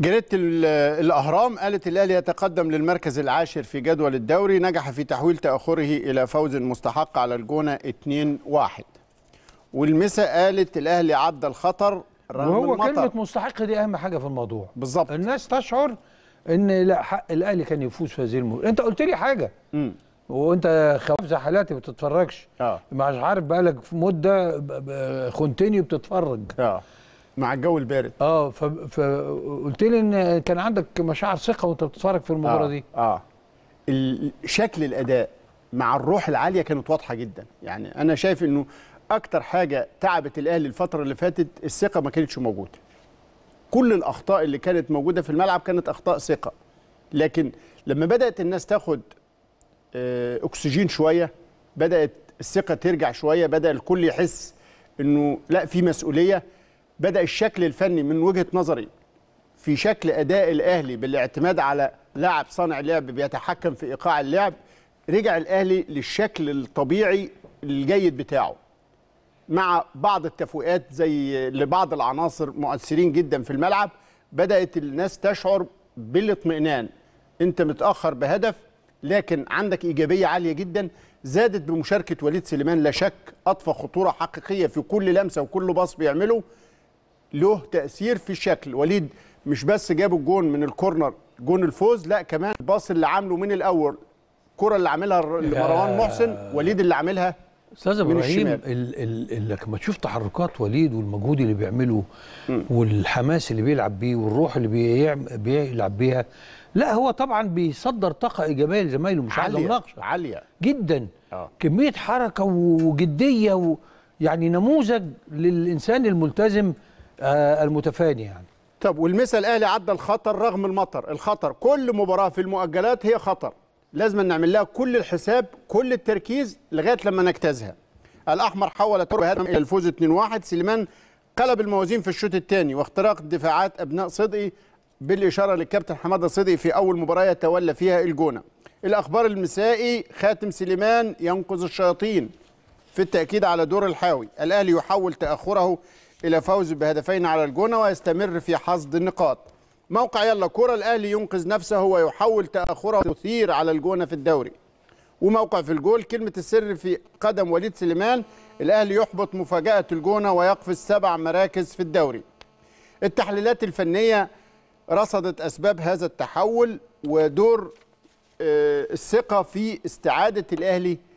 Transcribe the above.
جريدة الأهرام قالت الأهلي يتقدم للمركز العاشر في جدول الدوري نجح في تحويل تأخره إلى فوز مستحق على الجونة 2-1 والمسا قالت الأهلي عدى الخطر رغم وهو المطر. كلمة مستحق دي أهم حاجة في الموضوع بالظبط الناس تشعر إن لا حق الأهلي كان يفوز في هذه المباراة أنت قلت لي حاجة م. وانت خوف زحلاتي ما بتتفرجش اه مش عارف بقالك مده خنتني بتتفرج اه مع الجو البارد اه فقلت لي ان كان عندك مشاعر ثقه وانت بتتفرج في المباراه آه دي اه شكل الاداء مع الروح العاليه كانت واضحه جدا يعني انا شايف انه اكتر حاجه تعبت الاهلي الفتره اللي فاتت الثقه ما كانتش موجوده كل الاخطاء اللي كانت موجوده في الملعب كانت اخطاء ثقه لكن لما بدات الناس تاخد آه، اكسجين شويه بدات الثقه ترجع شويه بدا الكل يحس انه لا في مسؤوليه بدا الشكل الفني من وجهه نظري في شكل اداء الاهلي بالاعتماد على لاعب صانع لعب بيتحكم في ايقاع اللعب رجع الاهلي للشكل الطبيعي الجيد بتاعه مع بعض التفويقات زي لبعض العناصر مؤثرين جدا في الملعب بدات الناس تشعر بالاطمئنان انت متاخر بهدف لكن عندك ايجابيه عاليه جدا زادت بمشاركه وليد سليمان لا شك اضفى خطوره حقيقيه في كل لمسه وكل باص بيعمله له تاثير في الشكل وليد مش بس جاب الجون من الكورنر جون الفوز لا كمان الباص اللي عامله من الاول الكره اللي عاملها لمروان محسن وليد اللي عاملها استاذ ابراهيم لما تشوف تحركات وليد والمجهود اللي بيعمله م. والحماس اللي بيلعب بيه والروح اللي بيلعب بيها لا هو طبعا بيصدر طاقه ايجابيه لزمايله مش عالية مناقشه عاليه جدا آه. كميه حركه وجديه و يعني نموذج للانسان الملتزم آه، المتفاني يعني طب والمثل الاهلي عدى الخطر رغم المطر الخطر كل مباراه في المؤجلات هي خطر لازم نعمل لها كل الحساب كل التركيز لغايه لما نجتازها الاحمر حول التربه الى الفوز 2-1 سليمان قلب الموازين في الشوط الثاني واختراق دفاعات ابناء صدقي بالاشاره للكابتن حماده صدقي في اول مباراه يتولى فيها الجونه الاخبار المسائي خاتم سليمان ينقذ الشياطين في التاكيد على دور الحاوي الاهلي يحول تاخره إلى فوز بهدفين على الجونة ويستمر في حصد النقاط موقع يلا كرة الأهلي ينقذ نفسه ويحول تأخره مثير على الجونة في الدوري وموقع في الجول كلمة السر في قدم وليد سليمان الأهلي يحبط مفاجأة الجونة ويقفز سبع مراكز في الدوري التحليلات الفنية رصدت أسباب هذا التحول ودور آه، الثقة في استعادة الأهلي